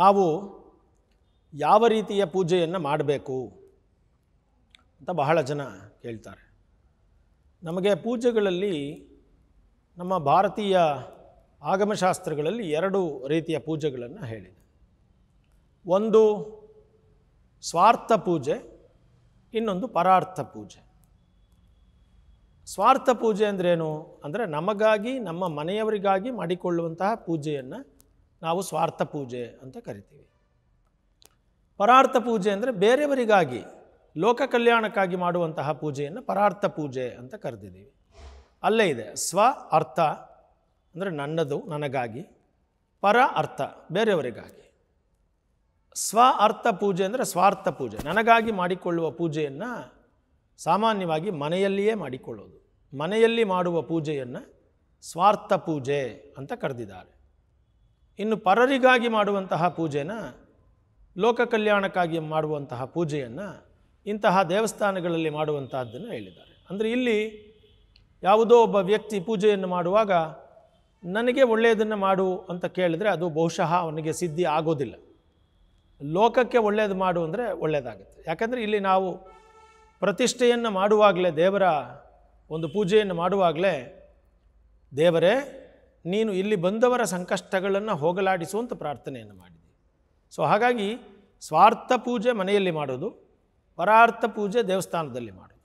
ನಾವು ಯಾವ ರೀತಿಯ ಪೂಜೆಯನ್ನು ಮಾಡಬೇಕು ಅಂತ ಬಹಳ ಜನ ಹೇಳ್ತಾರೆ ನಮಗೆ ಪೂಜೆಗಳಲ್ಲಿ ನಮ್ಮ ಭಾರತೀಯ ಆಗಮಶಾಸ್ತ್ರಗಳಲ್ಲಿ ಎರಡು ರೀತಿಯ ಪೂಜೆಗಳನ್ನು ಹೇಳಿದೆ ಒಂದು ಸ್ವಾರ್ಥ ಪೂಜೆ ಇನ್ನೊಂದು ಪರಾರ್ಥ ಪೂಜೆ ಸ್ವಾರ್ಥ ಪೂಜೆ ಅಂದ್ರೇನು ಅಂದರೆ ನಮಗಾಗಿ ನಮ್ಮ ಮನೆಯವರಿಗಾಗಿ ಮಾಡಿಕೊಳ್ಳುವಂತಹ ಪೂಜೆಯನ್ನು ನಾವು ಸ್ವಾರ್ಥ ಪೂಜೆ ಅಂತ ಕರಿತೀವಿ ಪರಾರ್ಥ ಪೂಜೆ ಅಂದರೆ ಬೇರೆಯವರಿಗಾಗಿ ಲೋಕ ಕಲ್ಯಾಣಕ್ಕಾಗಿ ಮಾಡುವಂತಹ ಪೂಜೆಯನ್ನು ಪರಾರ್ಥ ಪೂಜೆ ಅಂತ ಕರೆದಿದ್ದೀವಿ ಅಲ್ಲೇ ಇದೆ ಸ್ವ ಅರ್ಥ ಅಂದರೆ ನನ್ನದು ನನಗಾಗಿ ಪರ ಅರ್ಥ ಬೇರೆಯವರಿಗಾಗಿ ಸ್ವ ಅರ್ಥ ಪೂಜೆ ಅಂದರೆ ಸ್ವಾರ್ಥ ಪೂಜೆ ನನಗಾಗಿ ಮಾಡಿಕೊಳ್ಳುವ ಪೂಜೆಯನ್ನು ಸಾಮಾನ್ಯವಾಗಿ ಮನೆಯಲ್ಲಿಯೇ ಮಾಡಿಕೊಳ್ಳೋದು ಮನೆಯಲ್ಲಿ ಮಾಡುವ ಪೂಜೆಯನ್ನು ಸ್ವಾರ್ಥ ಪೂಜೆ ಅಂತ ಕರೆದಿದ್ದಾರೆ ಇನ್ನು ಪರರಿಗಾಗಿ ಮಾಡುವಂತಹ ಪೂಜೆನ ಲೋಕ ಕಲ್ಯಾಣಕ್ಕಾಗಿ ಮಾಡುವಂತಹ ಪೂಜೆಯನ್ನು ಇಂತಹ ದೇವಸ್ಥಾನಗಳಲ್ಲಿ ಮಾಡುವಂತಹದ್ದನ್ನು ಹೇಳಿದ್ದಾರೆ ಅಂದರೆ ಇಲ್ಲಿ ಯಾವುದೋ ಒಬ್ಬ ವ್ಯಕ್ತಿ ಪೂಜೆಯನ್ನು ಮಾಡುವಾಗ ನನಗೆ ಒಳ್ಳೆಯದನ್ನು ಮಾಡು ಅಂತ ಕೇಳಿದರೆ ಅದು ಬಹುಶಃ ಅವನಿಗೆ ಸಿದ್ಧಿ ಆಗೋದಿಲ್ಲ ಲೋಕಕ್ಕೆ ಒಳ್ಳೆಯದು ಮಾಡು ಅಂದರೆ ಒಳ್ಳೆಯದಾಗುತ್ತೆ ಯಾಕಂದರೆ ಇಲ್ಲಿ ನಾವು ಪ್ರತಿಷ್ಠೆಯನ್ನು ಮಾಡುವಾಗಲೇ ದೇವರ ಒಂದು ಪೂಜೆಯನ್ನು ಮಾಡುವಾಗಲೇ ದೇವರೇ ನೀನು ಇಲ್ಲಿ ಬಂದವರ ಸಂಕಷ್ಟಗಳನ್ನು ಹೋಗಲಾಡಿಸುವಂಥ ಪ್ರಾರ್ಥನೆಯನ್ನು ಮಾಡಿದೆ ಸೊ ಹಾಗಾಗಿ ಸ್ವಾರ್ಥ ಪೂಜೆ ಮನೆಯಲ್ಲಿ ಮಾಡೋದು ಪರಾರ್ಥ ಪೂಜೆ ದೇವಸ್ಥಾನದಲ್ಲಿ ಮಾಡೋದು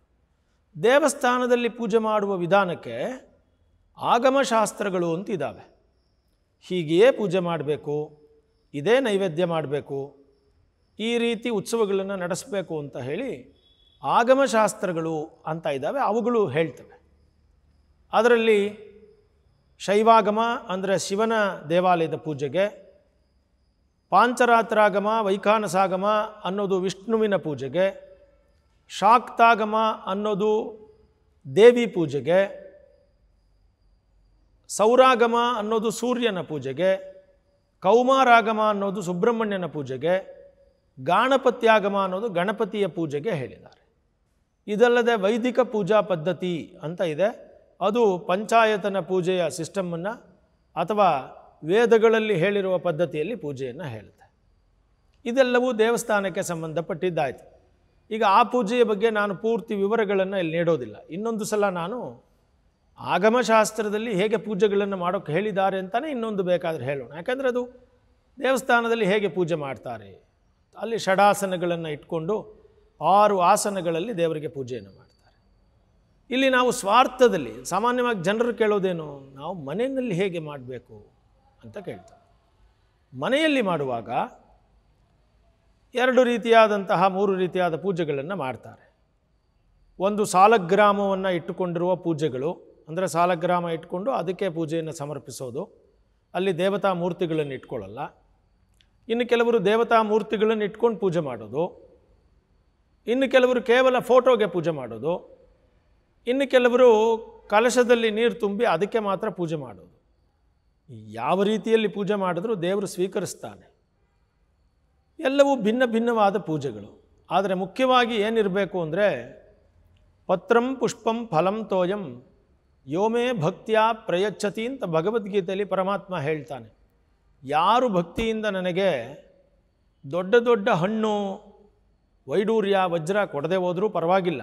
ದೇವಸ್ಥಾನದಲ್ಲಿ ಪೂಜೆ ಮಾಡುವ ವಿಧಾನಕ್ಕೆ ಆಗಮಶಾಸ್ತ್ರಗಳು ಅಂತ ಇದ್ದಾವೆ ಹೀಗೆಯೇ ಪೂಜೆ ಮಾಡಬೇಕು ಇದೇ ನೈವೇದ್ಯ ಮಾಡಬೇಕು ಈ ರೀತಿ ಉತ್ಸವಗಳನ್ನು ನಡೆಸಬೇಕು ಅಂತ ಹೇಳಿ ಆಗಮಶಾಸ್ತ್ರಗಳು ಅಂತ ಇದ್ದಾವೆ ಅವುಗಳು ಹೇಳ್ತವೆ ಅದರಲ್ಲಿ ಶೈವಾಗಮ ಅಂದರೆ ಶಿವನ ದೇವಾಲಯದ ಪೂಜೆಗೆ ಪಾಂಚರಾತ್ರಾಗಮ ವೈಖಾನಸಾಗಮ ಅನ್ನೋದು ವಿಷ್ಣುವಿನ ಪೂಜೆಗೆ ಶಾಕ್ತಾಗಮ ಅನ್ನೋದು ದೇವಿ ಪೂಜೆಗೆ ಸೌರಾಗಮ ಅನ್ನೋದು ಸೂರ್ಯನ ಪೂಜೆಗೆ ಕೌಮಾರಾಗಮ ಅನ್ನೋದು ಸುಬ್ರಹ್ಮಣ್ಯನ ಪೂಜೆಗೆ ಗಾಣಪತ್ಯಾಗಮ ಅನ್ನೋದು ಗಣಪತಿಯ ಪೂಜೆಗೆ ಹೇಳಿದ್ದಾರೆ ಇದಲ್ಲದೆ ವೈದಿಕ ಪೂಜಾ ಪದ್ಧತಿ ಅಂತ ಇದೆ ಅದು ಪಂಚಾಯತನ ಪೂಜೆಯ ಸಿಸ್ಟಮನ್ನು ಅಥವಾ ವೇದಗಳಲ್ಲಿ ಹೇಳಿರುವ ಪದ್ಧತಿಯಲ್ಲಿ ಪೂಜೆಯನ್ನು ಹೇಳುತ್ತೆ ಇದೆಲ್ಲವೂ ದೇವಸ್ಥಾನಕ್ಕೆ ಸಂಬಂಧಪಟ್ಟಿದ್ದಾಯಿತು ಈಗ ಆ ಪೂಜೆಯ ಬಗ್ಗೆ ನಾನು ಪೂರ್ತಿ ವಿವರಗಳನ್ನು ಇಲ್ಲಿ ನೀಡೋದಿಲ್ಲ ಇನ್ನೊಂದು ಸಲ ನಾನು ಆಗಮಶಾಸ್ತ್ರದಲ್ಲಿ ಹೇಗೆ ಪೂಜೆಗಳನ್ನು ಮಾಡೋಕ್ಕೆ ಹೇಳಿದ್ದಾರೆ ಅಂತಲೇ ಇನ್ನೊಂದು ಬೇಕಾದರೆ ಹೇಳೋಣ ಯಾಕಂದರೆ ಅದು ದೇವಸ್ಥಾನದಲ್ಲಿ ಹೇಗೆ ಪೂಜೆ ಮಾಡ್ತಾರೆ ಅಲ್ಲಿ ಷಡಾಸನಗಳನ್ನು ಇಟ್ಕೊಂಡು ಆರು ಆಸನಗಳಲ್ಲಿ ದೇವರಿಗೆ ಪೂಜೆಯನ್ನು ಮಾಡಿ ಇಲ್ಲಿ ನಾವು ಸ್ವಾರ್ಥದಲ್ಲಿ ಸಾಮಾನ್ಯವಾಗಿ ಜನರು ಕೇಳೋದೇನು ನಾವು ಮನೆಯಲ್ಲಿ ಹೇಗೆ ಮಾಡಬೇಕು ಅಂತ ಕೇಳ್ತಾರೆ ಮನೆಯಲ್ಲಿ ಮಾಡುವಾಗ ಎರಡು ರೀತಿಯಾದಂತಹ ಮೂರು ರೀತಿಯಾದ ಪೂಜೆಗಳನ್ನು ಮಾಡ್ತಾರೆ ಒಂದು ಸಾಲಗ್ರಾಮವನ್ನು ಇಟ್ಟುಕೊಂಡಿರುವ ಪೂಜೆಗಳು ಅಂದರೆ ಸಾಲಗ್ರಾಮ ಇಟ್ಕೊಂಡು ಅದಕ್ಕೆ ಪೂಜೆಯನ್ನು ಸಮರ್ಪಿಸೋದು ಅಲ್ಲಿ ದೇವತಾ ಮೂರ್ತಿಗಳನ್ನು ಇಟ್ಕೊಳ್ಳಲ್ಲ ಇನ್ನು ಕೆಲವರು ದೇವತಾ ಮೂರ್ತಿಗಳನ್ನು ಇಟ್ಕೊಂಡು ಪೂಜೆ ಮಾಡೋದು ಇನ್ನು ಕೆಲವರು ಕೇವಲ ಫೋಟೋಗೆ ಪೂಜೆ ಮಾಡೋದು ಇನ್ನು ಕೆಲವರು ಕಲಶದಲ್ಲಿ ನೀರು ತುಂಬಿ ಅದಕ್ಕೆ ಮಾತ್ರ ಪೂಜೆ ಮಾಡೋದು ಯಾವ ರೀತಿಯಲ್ಲಿ ಪೂಜೆ ಮಾಡಿದ್ರೂ ದೇವರು ಸ್ವೀಕರಿಸ್ತಾನೆ ಎಲ್ಲವೂ ಭಿನ್ನ ಭಿನ್ನವಾದ ಪೂಜೆಗಳು ಆದರೆ ಮುಖ್ಯವಾಗಿ ಏನಿರಬೇಕು ಅಂದರೆ ಪತ್ರಂ ಪುಷ್ಪಂ ಫಲಂ ತೋಯಂ ಯೋಮೇ ಭಕ್ತಿಯ ಪ್ರಯಚ್ಛತಿ ಅಂತ ಭಗವದ್ಗೀತೆಯಲ್ಲಿ ಪರಮಾತ್ಮ ಹೇಳ್ತಾನೆ ಯಾರು ಭಕ್ತಿಯಿಂದ ನನಗೆ ದೊಡ್ಡ ದೊಡ್ಡ ಹಣ್ಣು ವೈಡೂರ್ಯ ವಜ್ರ ಕೊಡದೆ ಹೋದರೂ ಪರವಾಗಿಲ್ಲ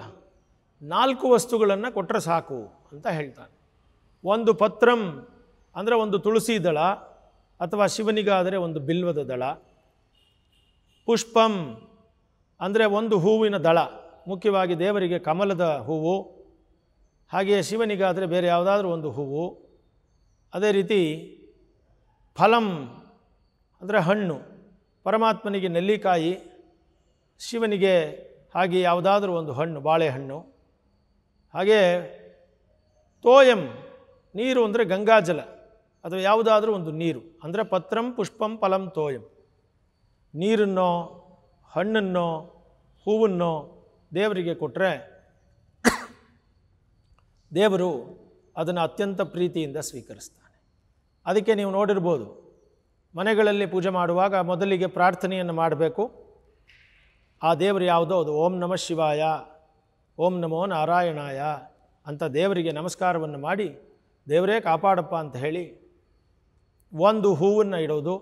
ನಾಲ್ಕು ವಸ್ತುಗಳನ್ನು ಕೊಟ್ಟರೆ ಸಾಕು ಅಂತ ಹೇಳ್ತಾನೆ ಒಂದು ಪತ್ರಂ ಅಂದರೆ ಒಂದು ತುಳಸಿ ದಳ ಅಥವಾ ಶಿವನಿಗಾದರೆ ಒಂದು ಬಿಲ್ವದ ದಳ ಪುಷ್ಪಂ ಅಂದರೆ ಒಂದು ಹೂವಿನ ದಳ ಮುಖ್ಯವಾಗಿ ದೇವರಿಗೆ ಕಮಲದ ಹೂವು ಹಾಗೆಯೇ ಶಿವನಿಗಾದರೆ ಬೇರೆ ಯಾವುದಾದ್ರೂ ಒಂದು ಹೂವು ಅದೇ ರೀತಿ ಫಲಂ ಅಂದರೆ ಹಣ್ಣು ಪರಮಾತ್ಮನಿಗೆ ನೆಲ್ಲಿಕಾಯಿ ಶಿವನಿಗೆ ಹಾಗೆ ಯಾವುದಾದ್ರೂ ಒಂದು ಹಣ್ಣು ಬಾಳೆಹಣ್ಣು ಹಾಗೇ ತೋಯಂ ನೀರು ಅಂದರೆ ಗಂಗಾಜಲ ಅಥವಾ ಯಾವುದಾದ್ರೂ ಒಂದು ನೀರು ಅಂದರೆ ಪತ್ರಂ ಪುಷ್ಪಂ ಫಲಂ ತೋಯಂ ನೀರನ್ನೋ ಹಣ್ಣನ್ನೋ ಹೂವನ್ನು ದೇವರಿಗೆ ಕೊಟ್ಟರೆ ದೇವರು ಅದನ್ನು ಅತ್ಯಂತ ಪ್ರೀತಿಯಿಂದ ಸ್ವೀಕರಿಸ್ತಾನೆ ಅದಕ್ಕೆ ನೀವು ನೋಡಿರ್ಬೋದು ಮನೆಗಳಲ್ಲಿ ಪೂಜೆ ಮಾಡುವಾಗ ಮೊದಲಿಗೆ ಪ್ರಾರ್ಥನೆಯನ್ನು ಮಾಡಬೇಕು ಆ ದೇವರು ಯಾವುದೋ ಅದು ಓಂ ನಮಃ ಶಿವಾಯ ಓಂ ನಮೋ ನಾರಾಯಣಾಯ ಅಂತ ದೇವರಿಗೆ ನಮಸ್ಕಾರವನ್ನು ಮಾಡಿ ದೇವರೇ ಕಾಪಾಡಪ್ಪ ಅಂತ ಹೇಳಿ ಒಂದು ಹೂವನ್ನು ಇಡೋದು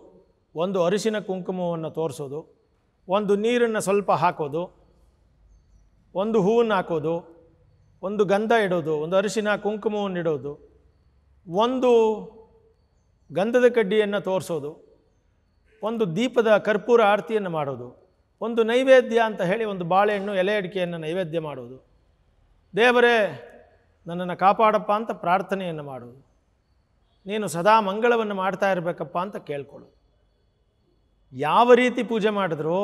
ಒಂದು ಅರಿಶಿನ ಕುಂಕುಮವನ್ನು ತೋರಿಸೋದು ಒಂದು ನೀರನ್ನು ಸ್ವಲ್ಪ ಹಾಕೋದು ಒಂದು ಹೂವನ್ನು ಹಾಕೋದು ಒಂದು ಗಂಧ ಇಡೋದು ಒಂದು ಅರಿಶಿನ ಕುಂಕುಮವನ್ನು ಇಡೋದು ಒಂದು ಗಂಧದ ಕಡ್ಡಿಯನ್ನು ತೋರಿಸೋದು ಒಂದು ದೀಪದ ಕರ್ಪೂರ ಆರತಿಯನ್ನು ಮಾಡೋದು ಒಂದು ನೈವೇದ್ಯ ಅಂತ ಹೇಳಿ ಒಂದು ಬಾಳೆಹಣ್ಣು ಎಲೆ ಅಡಿಕೆಯನ್ನು ನೈವೇದ್ಯ ಮಾಡೋದು ದೇವರೇ ನನ್ನನ್ನು ಕಾಪಾಡಪ್ಪ ಅಂತ ಪ್ರಾರ್ಥನೆಯನ್ನು ಮಾಡುವುದು ನೀನು ಸದಾ ಮಂಗಳವನ್ನು ಮಾಡ್ತಾ ಇರಬೇಕಪ್ಪ ಅಂತ ಕೇಳ್ಕೊಳ್ಳೋದು ಯಾವ ರೀತಿ ಪೂಜೆ ಮಾಡಿದ್ರೂ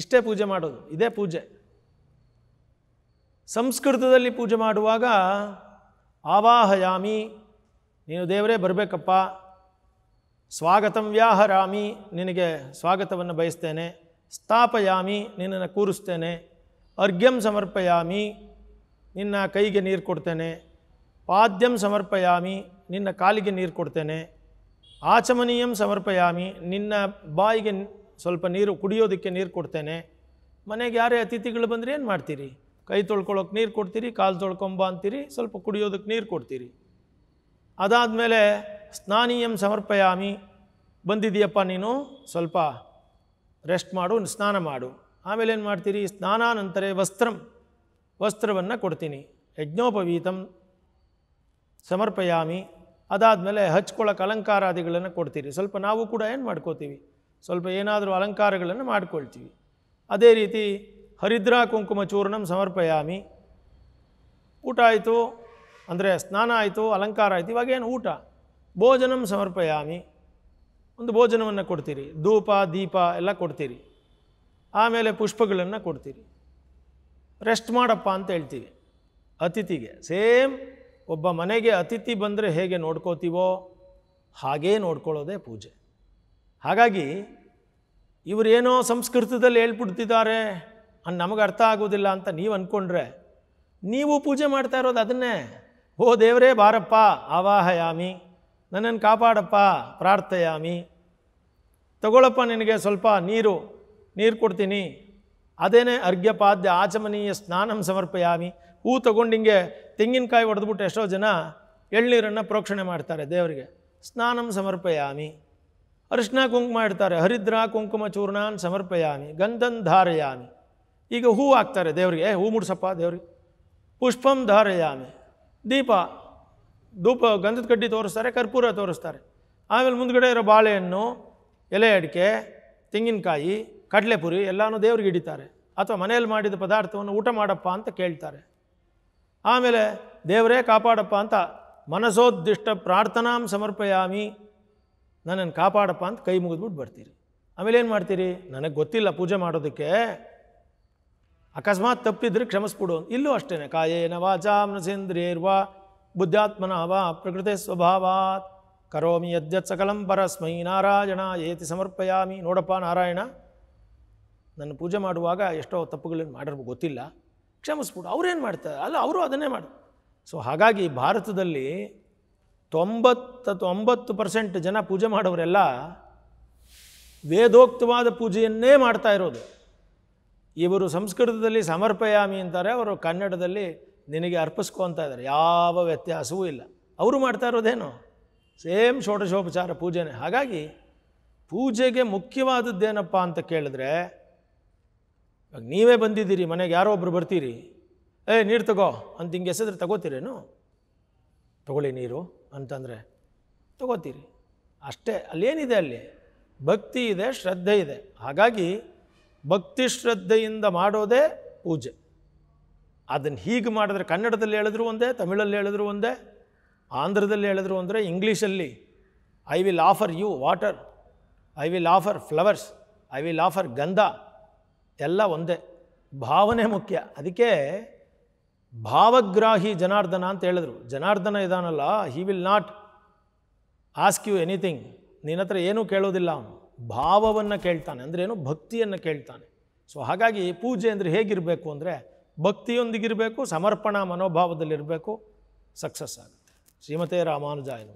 ಇಷ್ಟೇ ಪೂಜೆ ಮಾಡೋದು ಇದೇ ಪೂಜೆ ಸಂಸ್ಕೃತದಲ್ಲಿ ಪೂಜೆ ಮಾಡುವಾಗ ಆವಾಹಯಾಮಿ ನೀನು ದೇವರೇ ಬರಬೇಕಪ್ಪ ಸ್ವಾಗತಂ ವ್ಯಾಹರಾಮಿ ನಿನಗೆ ಸ್ವಾಗತವನ್ನು ಬಯಸ್ತೇನೆ ಸ್ಥಾಪಯಾಮಿ ನಿನ್ನನ್ನು ಕೂರಿಸ್ತೇನೆ ಅರ್ಘ್ಯಂ ಸಮರ್ಪಯಾಮಿ ನಿನ್ನ ಕೈಗೆ ನೀರು ಕೊಡ್ತೇನೆ ಪಾದ್ಯಂ ಸಮರ್ಪಯಾಮಿ ನಿನ್ನ ಕಾಲಿಗೆ ನೀರು ಕೊಡ್ತೇನೆ ಆಚಮನೀಯಂ ಸಮರ್ಪಯಾಮಿ ನಿನ್ನ ಬಾಯಿಗೆ ಸ್ವಲ್ಪ ನೀರು ಕುಡಿಯೋದಕ್ಕೆ ನೀರು ಕೊಡ್ತೇನೆ ಮನೆಗೆ ಯಾರೇ ಅತಿಥಿಗಳು ಬಂದರೆ ಏನು ಮಾಡ್ತೀರಿ ಕೈ ತೊಳ್ಕೊಳ್ಳೋಕೆ ನೀರು ಕೊಡ್ತೀರಿ ಕಾಲು ತೊಳ್ಕೊಂಬ ಅಂತೀರಿ ಸ್ವಲ್ಪ ಕುಡಿಯೋದಕ್ಕೆ ನೀರು ಕೊಡ್ತೀರಿ ಅದಾದಮೇಲೆ ಸ್ನಾನೀಯಂ ಸಮರ್ಪಯಾಮಿ ಬಂದಿದೆಯಪ್ಪ ನೀನು ಸ್ವಲ್ಪ ರೆಸ್ಟ್ ಮಾಡು ಸ್ನಾನ ಮಾಡು ಆಮೇಲೆ ಏನು ಮಾಡ್ತೀರಿ ಸ್ನಾನಾನಂತರ ವಸ್ತ್ರಂ ವಸ್ತ್ರವನ್ನು ಕೊಡ್ತೀನಿ ಯಜ್ಞೋಪವೀತಂ ಸಮರ್ಪಯಾಮಿ ಅದಾದಮೇಲೆ ಹಚ್ಕೊಳ್ಳೋಕೆ ಅಲಂಕಾರಾದಿಗಳನ್ನು ಕೊಡ್ತೀರಿ ಸ್ವಲ್ಪ ನಾವು ಕೂಡ ಏನು ಮಾಡ್ಕೋತೀವಿ ಸ್ವಲ್ಪ ಏನಾದರೂ ಅಲಂಕಾರಗಳನ್ನು ಮಾಡ್ಕೊಳ್ತೀವಿ ಅದೇ ರೀತಿ ಹರಿದ್ರಾ ಕುಂಕುಮ ಚೂರ್ಣಂ ಸಮರ್ಪಯಾಮಿ ಊಟ ಆಯಿತು ಅಂದರೆ ಸ್ನಾನ ಆಯಿತು ಅಲಂಕಾರ ಆಯಿತು ಏನು ಊಟ ಭೋಜನಂ ಸಮರ್ಪಯಾಮಿ ಒಂದು ಭೋಜನವನ್ನು ಕೊಡ್ತೀರಿ ಧೂಪ ದೀಪ ಎಲ್ಲ ಕೊಡ್ತೀರಿ ಆಮೇಲೆ ಪುಷ್ಪಗಳನ್ನು ಕೊಡ್ತೀರಿ ರೆಸ್ಟ್ ಮಾಡಪ್ಪ ಅಂತ ಹೇಳ್ತೀವಿ ಅತಿಥಿಗೆ ಸೇಮ್ ಒಬ್ಬ ಮನೆಗೆ ಅತಿಥಿ ಬಂದರೆ ಹೇಗೆ ನೋಡ್ಕೋತೀವೋ ಹಾಗೇ ನೋಡ್ಕೊಳ್ಳೋದೇ ಪೂಜೆ ಹಾಗಾಗಿ ಇವರೇನೋ ಸಂಸ್ಕೃತದಲ್ಲಿ ಹೇಳ್ಬಿಡ್ತಿದ್ದಾರೆ ಅನ್ ನಮಗೆ ಅರ್ಥ ಆಗೋದಿಲ್ಲ ಅಂತ ನೀವು ಅಂದ್ಕೊಂಡ್ರೆ ನೀವು ಪೂಜೆ ಮಾಡ್ತಾ ಇರೋದು ಅದನ್ನೇ ಓ ದೇವರೇ ಬಾರಪ್ಪ ಆವಾಹಯಾಮಿ ನನ್ನನ್ನು ಕಾಪಾಡಪ್ಪ ಪ್ರಾರ್ಥಯಾಮಿ ತಗೊಳಪ್ಪ ನಿನಗೆ ಸ್ವಲ್ಪ ನೀರು ನೀರು ಕೊಡ್ತೀನಿ ಅದೇನೇ ಅರ್ಘ್ಯಪಾದ್ಯ ಆಚಮನೀಯ ಸ್ನಾನಂ ಸಮರ್ಪಯಾಮಿ ಹೂ ತಗೊಂಡು ಹಿಂಗೆ ತೆಂಗಿನಕಾಯಿ ಹೊಡೆದ್ಬಿಟ್ಟು ಎಷ್ಟೋ ಜನ ಎಳ್ನೀರನ್ನು ಪ್ರೋಕ್ಷಣೆ ಮಾಡ್ತಾರೆ ದೇವರಿಗೆ ಸ್ನಾನಂ ಸಮರ್ಪಯಾಮಿ ಅರಿಶಿನ ಕುಂಕುಮ ಇಡ್ತಾರೆ ಹರಿದ್ರ ಕುಂಕುಮ ಚೂರ್ಣಾನ್ ಸಮರ್ಪಯಾಮಿ ಗಂಧನ್ ಧಾರಯಾಮಿ ಈಗ ಹೂ ಹಾಕ್ತಾರೆ ದೇವರಿಗೆ ಹೂ ಮುಡ್ಸಪ್ಪ ದೇವ್ರಿಗೆ ಪುಷ್ಪಂ ಧಾರಯಾಮಿ ದೀಪ ಧೂಪ ಗಂಧದ ಕಡ್ಡಿ ತೋರಿಸ್ತಾರೆ ಕರ್ಪೂರ ತೋರಿಸ್ತಾರೆ ಆಮೇಲೆ ಮುಂದ್ಗಡೆ ಇರೋ ಬಾಳೆಹಣ್ಣು ಎಲೆ ಅಡಿಕೆ ತೆಂಗಿನಕಾಯಿ ಕಡಲೆಪುರಿ ಎಲ್ಲನೂ ದೇವ್ರಿಗೆ ಹಿಡಿತಾರೆ ಅಥವಾ ಮನೆಯಲ್ಲಿ ಮಾಡಿದ ಪದಾರ್ಥವನ್ನು ಊಟ ಮಾಡಪ್ಪ ಅಂತ ಕೇಳ್ತಾರೆ ಆಮೇಲೆ ದೇವರೇ ಕಾಪಾಡಪ್ಪ ಅಂತ ಮನಸೋದ್ದಿಷ್ಟ ಪ್ರಾರ್ಥನಾಂ ಸಮರ್ಪಯಾಮಿ ನನ್ನನ್ನು ಕಾಪಾಡಪ್ಪ ಅಂತ ಕೈ ಮುಗಿದ್ಬಿಟ್ಟು ಬರ್ತೀರಿ ಆಮೇಲೆ ಏನು ಮಾಡ್ತೀರಿ ನನಗೆ ಗೊತ್ತಿಲ್ಲ ಪೂಜೆ ಮಾಡೋದಕ್ಕೆ ಅಕಸ್ಮಾತ್ ತಪ್ಪಿದ್ರೆ ಕ್ಷಮಿಸ್ಬಿಡು ಇಲ್ಲೂ ಅಷ್ಟೇ ಕಾಯೇನ ವಾಚಾ ಮನಸೇಂದ್ರಿಯೇರ್ವಾ ಬುದ್ಧಾತ್ಮನ ವಾ ಪ್ರಕೃತಿ ಸ್ವಭಾವಾತ್ ಕರೋಮಿ ಯದ್ಯತ್ ಸಕಲಂ ಪರಸ್ಮೈ ನಾರಾಯಣ ಏತಿ ಸಮರ್ಪಯಾಮಿ ನೋಡಪ್ಪ ನಾರಾಯಣ ನನ್ನ ಪೂಜೆ ಮಾಡುವಾಗ ಎಷ್ಟೋ ತಪ್ಪುಗಳನ್ನು ಮಾಡಿರೋ ಗೊತ್ತಿಲ್ಲ ಕ್ಷಮಿಸ್ಬಿಟ್ಟು ಅವ್ರೇನು ಮಾಡ್ತಾರೆ ಅಲ್ಲ ಅವರು ಅದನ್ನೇ ಮಾಡಿ ಸೊ ಹಾಗಾಗಿ ಭಾರತದಲ್ಲಿ ತೊಂಬತ್ತು ತೊಂಬತ್ತು ಪರ್ಸೆಂಟ್ ಜನ ಪೂಜೆ ಮಾಡೋರೆಲ್ಲ ವೇದೋಕ್ತವಾದ ಪೂಜೆಯನ್ನೇ ಮಾಡ್ತಾ ಇರೋದು ಇವರು ಸಂಸ್ಕೃತದಲ್ಲಿ ಸಮರ್ಪಯಾಮಿ ಅಂತಾರೆ ಅವರು ಕನ್ನಡದಲ್ಲಿ ನಿನಗೆ ಅರ್ಪಿಸ್ಕೊತಾ ಇದ್ದಾರೆ ಯಾವ ವ್ಯತ್ಯಾಸವೂ ಇಲ್ಲ ಅವರು ಮಾಡ್ತಾ ಇರೋದೇನು ಸೇಮ್ ಷೋಡಶೋಪಚಾರ ಪೂಜೆನೇ ಹಾಗಾಗಿ ಪೂಜೆಗೆ ಮುಖ್ಯವಾದದ್ದೇನಪ್ಪ ಅಂತ ಕೇಳಿದ್ರೆ ಇವಾಗ ನೀವೇ ಬಂದಿದ್ದೀರಿ ಮನೆಗೆ ಯಾರೋ ಒಬ್ಬರು ಬರ್ತೀರಿ ಏ ನೀರು ತಗೋ ಅಂತ ಹಿಂಗೆ ಎಸೆದ್ರೆ ತಗೋತೀರೇನು ತಗೊಳ್ಳಿ ನೀರು ಅಂತಂದರೆ ತಗೋತೀರಿ ಅಷ್ಟೇ ಅಲ್ಲೇನಿದೆ ಅಲ್ಲಿ ಭಕ್ತಿ ಇದೆ ಶ್ರದ್ಧೆ ಇದೆ ಹಾಗಾಗಿ ಭಕ್ತಿ ಶ್ರದ್ಧೆಯಿಂದ ಮಾಡೋದೇ ಪೂಜೆ ಅದನ್ನು ಹೀಗೆ ಮಾಡಿದ್ರೆ ಕನ್ನಡದಲ್ಲಿ ಹೇಳಿದ್ರು ಒಂದೇ ತಮಿಳಲ್ಲಿ ಹೇಳಿದ್ರು ಒಂದೇ ಆಂಧ್ರದಲ್ಲಿ ಹೇಳಿದ್ರು ಅಂದರೆ ಇಂಗ್ಲೀಷಲ್ಲಿ I will offer you water I will offer flowers I will offer ಗಂಧ ಎಲ್ಲ ಒಂದೇ ಭಾವನೆ ಮುಖ್ಯ ಅದಕ್ಕೆ ಭಾವಗ್ರಾಹಿ ಜನಾರ್ದನ ಅಂತ ಹೇಳಿದ್ರು ಜನಾರ್ದನ ಇದಾನಲ್ಲ he will not ask you anything ನಿನ್ನ ಹತ್ರ ಏನೂ ಕೇಳೋದಿಲ್ಲ ಅವನು ಭಾವವನ್ನು ಕೇಳ್ತಾನೆ ಅಂದರೆ ಏನು ಭಕ್ತಿಯನ್ನು ಕೇಳ್ತಾನೆ ಸೊ ಹಾಗಾಗಿ ಪೂಜೆ ಅಂದರೆ ಹೇಗಿರಬೇಕು ಅಂದರೆ ಭಕ್ತಿಯೊಂದಿಗಿರಬೇಕು ಸಮರ್ಪಣಾ ಮನೋಭಾವದಲ್ಲಿರಬೇಕು ಸಕ್ಸಸ್ ಆಗುತ್ತೆ ಶ್ರೀಮತೆ ರಾಮಾನುಜಾಯನು